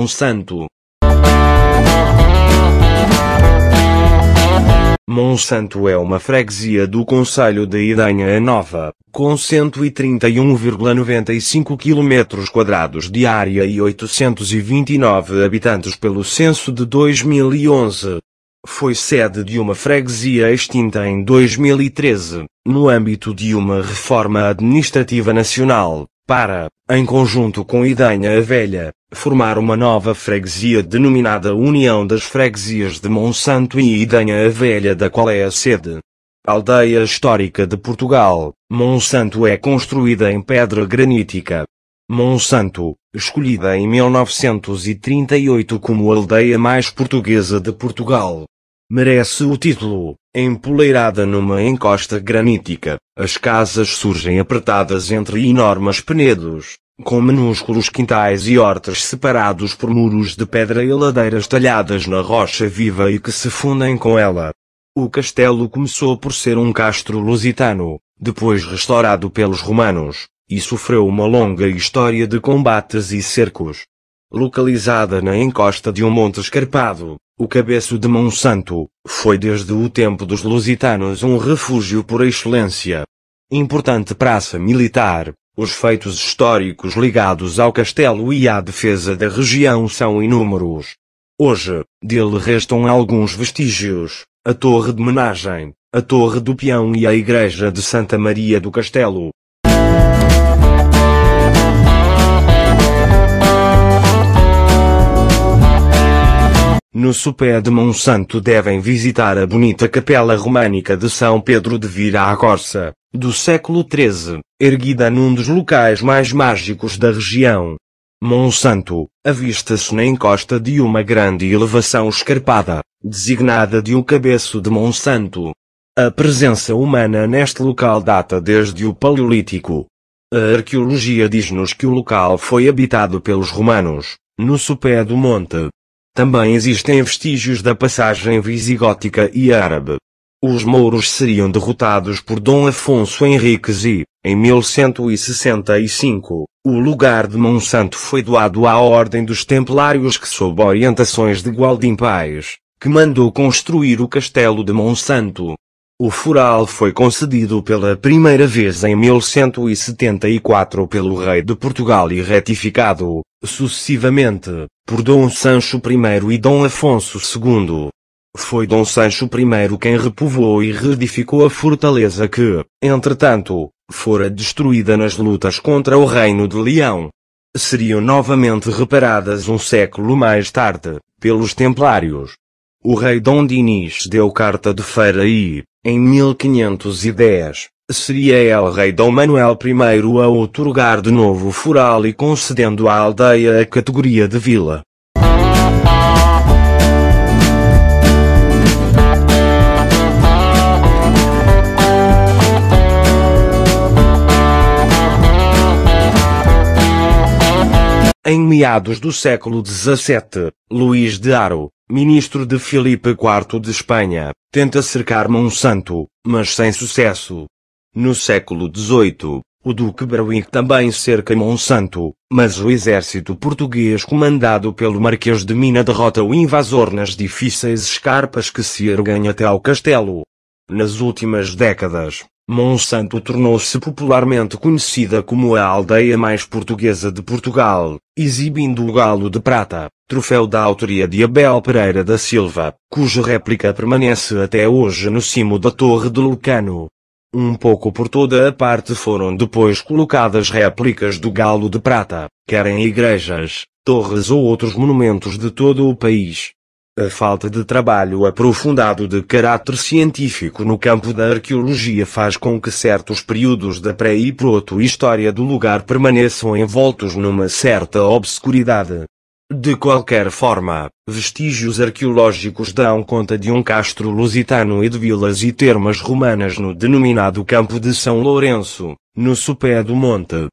um santo. Monsanto é uma freguesia do Conselho de Idanha Nova, com 131,95 km de área e 829 habitantes pelo censo de 2011. Foi sede de uma freguesia extinta em 2013, no âmbito de uma reforma administrativa nacional para, em conjunto com Idenha a Velha, formar uma nova freguesia denominada União das Freguesias de Monsanto e Idenha a Velha, da qual é a sede. Aldeia histórica de Portugal, Monsanto é construída em pedra granítica. Monsanto, escolhida em 1938 como a aldeia mais portuguesa de Portugal, merece o título. Empoleirada numa encosta granítica, as casas surgem apertadas entre enormes penedos, com minúsculos quintais e hortas separados por muros de pedra e ladeiras talhadas na rocha viva e que se fundem com ela. O castelo começou por ser um castro lusitano, depois restaurado pelos romanos, e sofreu uma longa história de combates e cercos, localizada na encosta de um monte escarpado, o cabeço de Monsanto, foi desde o tempo dos lusitanos um refúgio por excelência. Importante praça militar, os feitos históricos ligados ao castelo e à defesa da região são inúmeros. Hoje, dele restam alguns vestígios, a Torre de Menagem, a Torre do Peão e a Igreja de Santa Maria do Castelo. no sopé de Monsanto devem visitar a bonita capela românica de São Pedro de Vira Corsa, do século XIII, erguida num dos locais mais mágicos da região. Monsanto, avista-se na encosta de uma grande elevação escarpada, designada de o um cabeço de Monsanto. A presença humana neste local data desde o Paleolítico. A arqueologia diz-nos que o local foi habitado pelos romanos, no sopé do monte, também existem vestígios da passagem visigótica e árabe. Os mouros seriam derrotados por Dom Afonso Henriques e, em 1165, o lugar de Monsanto foi doado à Ordem dos Templários que sob orientações de Gualdim Pais, que mandou construir o Castelo de Monsanto, o fural foi concedido pela primeira vez em 1174 pelo rei de Portugal e retificado, sucessivamente, por Dom Sancho I e Dom Afonso II. Foi Dom Sancho I quem repovoou e reedificou a fortaleza que, entretanto, fora destruída nas lutas contra o reino de Leão. Seriam novamente reparadas um século mais tarde, pelos Templários. O rei Dom Dinis deu carta de feira e, em 1510, seria el rei Dom Manuel I a otorgar de novo o fural e concedendo à aldeia a categoria de vila. Em meados do século XVII, Luís de Aro, ministro de Filipe IV de Espanha, tenta cercar Monsanto, mas sem sucesso. No século XVIII, o Duque Berwick também cerca Monsanto, mas o exército português comandado pelo Marquês de Mina derrota o invasor nas difíceis escarpas que se erguem até ao castelo. Nas últimas décadas, Monsanto tornou-se popularmente conhecida como a aldeia mais portuguesa de Portugal, exibindo o Galo de Prata, troféu da autoria de Abel Pereira da Silva, cuja réplica permanece até hoje no cimo da Torre de Lucano. Um pouco por toda a parte foram depois colocadas réplicas do Galo de Prata, quer em igrejas, torres ou outros monumentos de todo o país. A falta de trabalho aprofundado de caráter científico no campo da arqueologia faz com que certos períodos da pré e proto-história do lugar permaneçam envoltos numa certa obscuridade. De qualquer forma, vestígios arqueológicos dão conta de um castro lusitano e de vilas e termas romanas no denominado Campo de São Lourenço, no sopé do monte,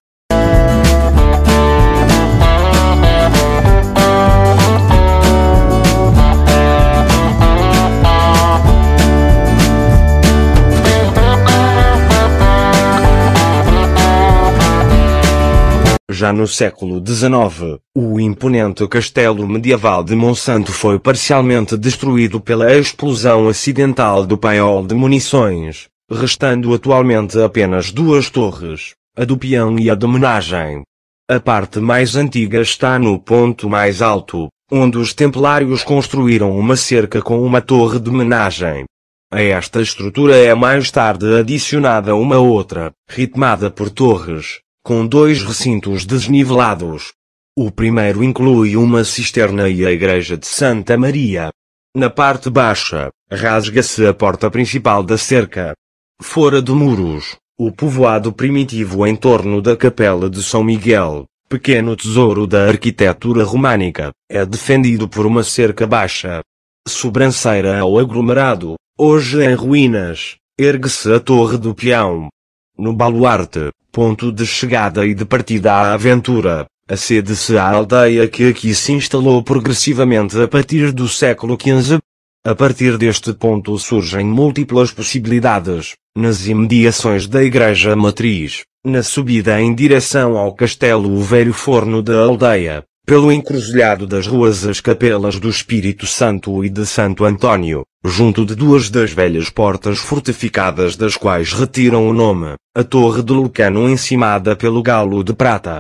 Já no século XIX, o imponente castelo medieval de Monsanto foi parcialmente destruído pela explosão acidental do paiol de munições, restando atualmente apenas duas torres, a do peão e a de homenagem. A parte mais antiga está no ponto mais alto, onde os templários construíram uma cerca com uma torre de homenagem. A esta estrutura é mais tarde adicionada uma outra, ritmada por torres, com dois recintos desnivelados. O primeiro inclui uma cisterna e a igreja de Santa Maria. Na parte baixa, rasga-se a porta principal da cerca. Fora de muros, o povoado primitivo em torno da capela de São Miguel, pequeno tesouro da arquitetura românica, é defendido por uma cerca baixa. Sobranceira ao aglomerado, hoje em ruínas, ergue-se a Torre do Peão. No baluarte, ponto de chegada e de partida à aventura. A sede-se à aldeia que aqui se instalou progressivamente a partir do século XV. A partir deste ponto surgem múltiplas possibilidades, nas imediações da igreja matriz, na subida em direção ao castelo o velho forno da aldeia, pelo encruzilhado das ruas as capelas do Espírito Santo e de Santo Antônio, junto de duas das velhas portas fortificadas das quais retiram o nome, a Torre de Lucano encimada pelo Galo de Prata,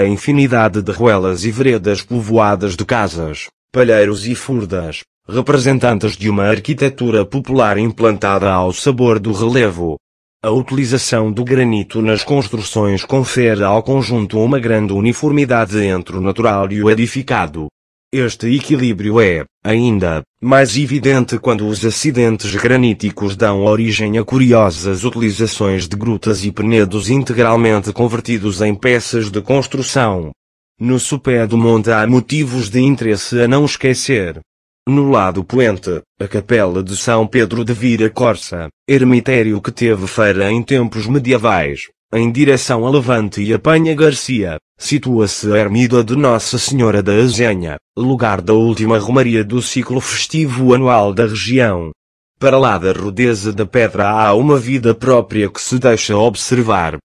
na infinidade de ruelas e veredas povoadas de casas, palheiros e furdas, representantes de uma arquitetura popular implantada ao sabor do relevo. A utilização do granito nas construções confere ao conjunto uma grande uniformidade entre o natural e o edificado, este equilíbrio é, ainda, mais evidente quando os acidentes graníticos dão origem a curiosas utilizações de grutas e penedos integralmente convertidos em peças de construção. No sopé do monte há motivos de interesse a não esquecer. No lado poente, a capela de São Pedro de Vira Corsa, ermitério que teve feira em tempos medievais, em direção a Levante e Apanha Garcia, situa-se a ermida de Nossa Senhora da Azenha, lugar da última romaria do ciclo festivo anual da região. Para lá da rudeza da pedra há uma vida própria que se deixa observar.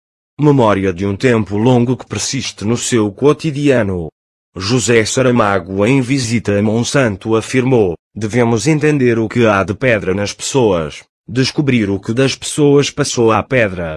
Memória de um tempo longo que persiste no seu cotidiano. José Saramago em visita a Monsanto afirmou, devemos entender o que há de pedra nas pessoas, descobrir o que das pessoas passou à pedra.